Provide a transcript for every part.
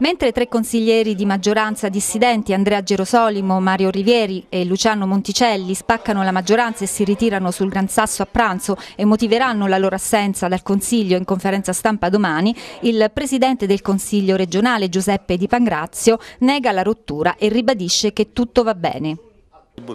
Mentre tre consiglieri di maggioranza dissidenti, Andrea Gerosolimo, Mario Rivieri e Luciano Monticelli, spaccano la maggioranza e si ritirano sul Gran Sasso a pranzo e motiveranno la loro assenza dal Consiglio in conferenza stampa domani, il Presidente del Consiglio regionale Giuseppe Di Pangrazio nega la rottura e ribadisce che tutto va bene.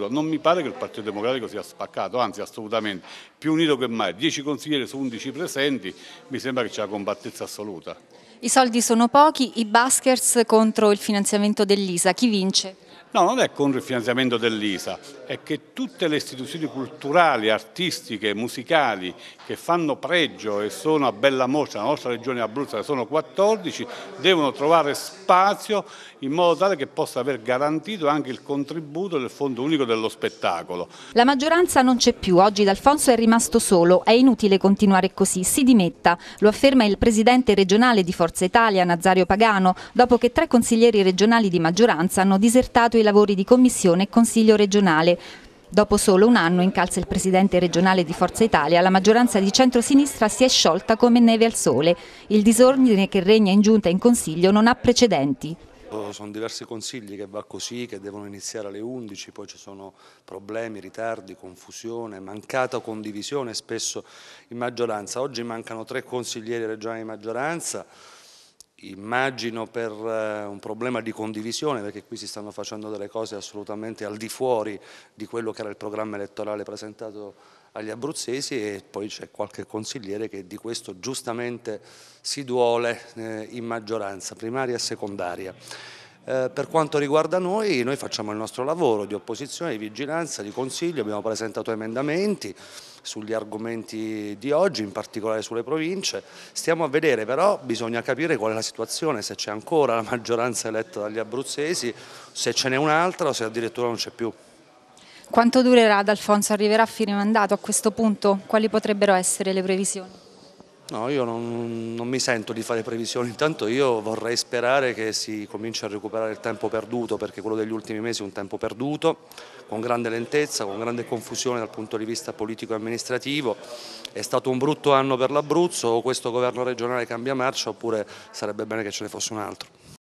Non mi pare che il Partito Democratico sia spaccato, anzi assolutamente, più unito che mai. 10 consiglieri su 11 presenti mi sembra che c'è la combattezza assoluta. I soldi sono pochi, i baskers contro il finanziamento dell'ISA, chi vince? No, non è contro il finanziamento dell'ISA, è che tutte le istituzioni culturali, artistiche, musicali che fanno pregio e sono a bella mostra, la nostra regione Abruzzo sono 14, devono trovare spazio in modo tale che possa aver garantito anche il contributo del Fondo Unico dello Spettacolo. La maggioranza non c'è più, oggi D'Alfonso è rimasto solo, è inutile continuare così, si dimetta, lo afferma il presidente regionale di Forza Italia Nazario Pagano, dopo che tre consiglieri regionali di maggioranza hanno disertato il lavori di Commissione e Consiglio regionale. Dopo solo un anno, incalza il presidente regionale di Forza Italia, la maggioranza di centrosinistra si è sciolta come neve al sole. Il disordine che regna in giunta e in consiglio non ha precedenti oh, sono diversi consigli che va così, che devono iniziare alle 11, poi ci sono problemi, ritardi, confusione, mancata condivisione spesso in maggioranza. Oggi mancano tre consiglieri regionali di maggioranza, immagino per eh, un problema di condivisione, perché qui si stanno facendo delle cose assolutamente al di fuori di quello che era il programma elettorale presentato agli abruzzesi e poi c'è qualche consigliere che di questo giustamente si duole eh, in maggioranza, primaria e secondaria. Eh, per quanto riguarda noi, noi facciamo il nostro lavoro di opposizione, di vigilanza, di consiglio, abbiamo presentato emendamenti, sugli argomenti di oggi, in particolare sulle province. Stiamo a vedere però, bisogna capire qual è la situazione, se c'è ancora la maggioranza eletta dagli abruzzesi, se ce n'è un'altra o se addirittura non c'è più. Quanto durerà D'Alfonso? Arriverà a fine mandato a questo punto? Quali potrebbero essere le previsioni? No, io non, non, mi sento di fare previsioni, intanto io vorrei sperare che si cominci a recuperare il tempo perduto, perché quello degli ultimi mesi è un tempo perduto, con grande lentezza, con grande confusione dal punto di vista politico e amministrativo. È stato un brutto anno per l'Abruzzo, o questo governo regionale cambia marcia oppure sarebbe bene che ce ne fosse un altro.